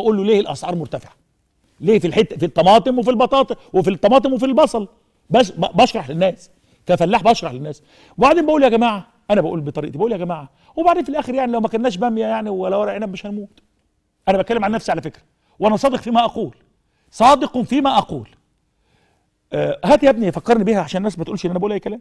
بقول له ليه الاسعار مرتفعه ليه في الحته في الطماطم وفي البطاطا وفي الطماطم وفي البصل بس بشرح للناس كفلاح بشرح للناس وبعدين بقول يا جماعه انا بقول بطريقتي بقول يا جماعه وبعدين في الاخر يعني لو ما كناش باميه يعني ولا ورق عنب مش هنموت انا بتكلم عن نفسي على فكره وانا صادق فيما اقول صادق فيما اقول آه هات يا ابني فكرني بيها عشان الناس ما تقولش ان انا بقول اي كلام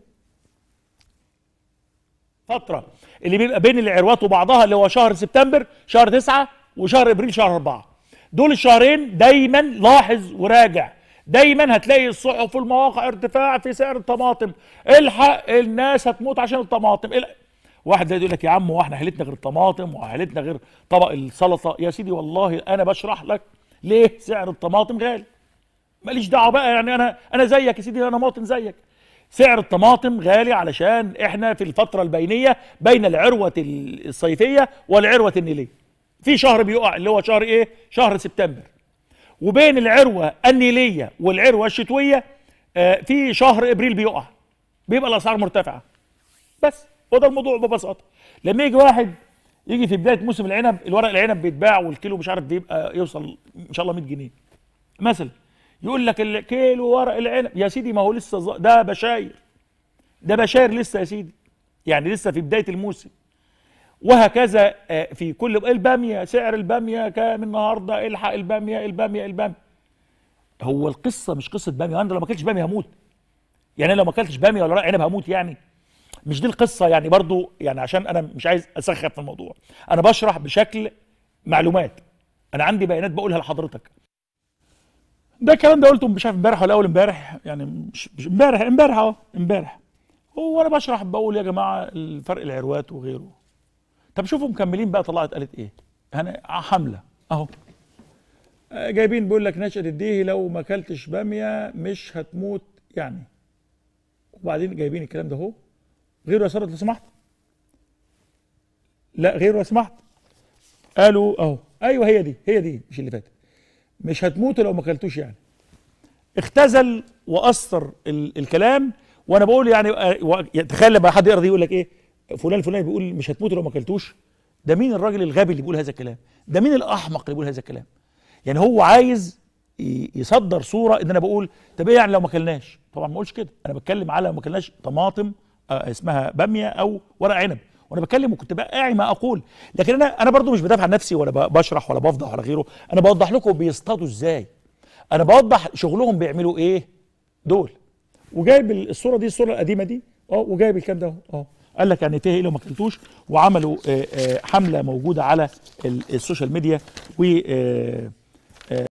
فتره اللي بيبقى بين العروات وبعضها اللي هو شهر سبتمبر شهر تسعة وشهر ابريل شهر أربعة دول الشهرين دايما لاحظ وراجع دايما هتلاقي الصحف والمواقع ارتفاع في سعر الطماطم الحق الناس هتموت عشان الطماطم واحد زي يقول لك يا عم واحنا اهلتنا غير الطماطم واهلتنا غير طبق السلطه يا سيدي والله انا بشرح لك ليه سعر الطماطم غالي ماليش دعوه بقى يعني انا انا زيك يا سيدي انا مواطن زيك سعر الطماطم غالي علشان احنا في الفتره البينيه بين العروه الصيفيه والعروه النيليه في شهر بيقع اللي هو شهر ايه شهر سبتمبر وبين العروه النيليه والعروه الشتويه آه في شهر ابريل بيقع بيبقى الاسعار مرتفعه بس هو ده الموضوع ببساطه لما يجي واحد يجي في بدايه موسم العنب الورق العنب بيتباع والكيلو مش عارف بيبقى يوصل ان شاء الله 100 جنيه مثلا يقول لك الكيلو ورق العنب يا سيدي ما هو لسه ده بشاير ده بشاير لسه يا سيدي يعني لسه في بدايه الموسم وهكذا آه، في كل الباميه سعر الباميه كام النهارده الحق الباميه الباميه الباميه هو القصه مش قصه باميه انا لو ما اكلتش باميه هموت يعني انا لو ما اكلتش باميه ولا عنب هموت يعني مش دي القصه يعني برضو يعني عشان انا مش عايز اسخف في الموضوع انا بشرح بشكل معلومات انا عندي بيانات بقولها لحضرتك ده الكلام ده قلته مش عارف امبارح ولا اول امبارح يعني مش امبارح امبارح اهو امبارح وانا بشرح بقول يا جماعه الفرق العروات وغيره طب شوفوا مكملين بقى طلعت قالت ايه انا يعني حمله اهو آه، جايبين بيقول لك نشأة الديه لو ما اكلتش باميه مش هتموت يعني وبعدين جايبين الكلام ده اهو غيره يا ساره لو سمحت لا غيره لو سمحت قالوا اهو ايوه هي دي هي دي مش اللي فاتت مش هتموت لو ما اكلتوش يعني اختزل واثر الكلام وانا بقول يعني آه، تخيل لما حد يقرا دي يقول لك ايه فلان الفلاني بيقول مش هتموت لو ما اكلتوش ده مين الراجل الغبي اللي بيقول هذا الكلام ده مين الاحمق اللي بيقول هذا الكلام يعني هو عايز يصدر صوره ان انا بقول طب ايه يعني لو ما اكلناش طبعا ما اقولش كده انا بتكلم على لو ما اكلناش طماطم آه، اسمها باميه او ورق عنب وانا بتكلم وكنت بقى ما اقول لكن انا انا برضو مش بدافع عن نفسي ولا بشرح ولا بفضح ولا غيره انا بوضح لكم بيصطادوا ازاي انا بوضح شغلهم بيعملوا ايه دول وجايب الصوره دي الصوره القديمه دي اه وجايب الكلام ده اه قال لك انا تهي له ما قتلتوش وعملوا آه، آه، حمله موجوده على السوشيال ميديا و آه،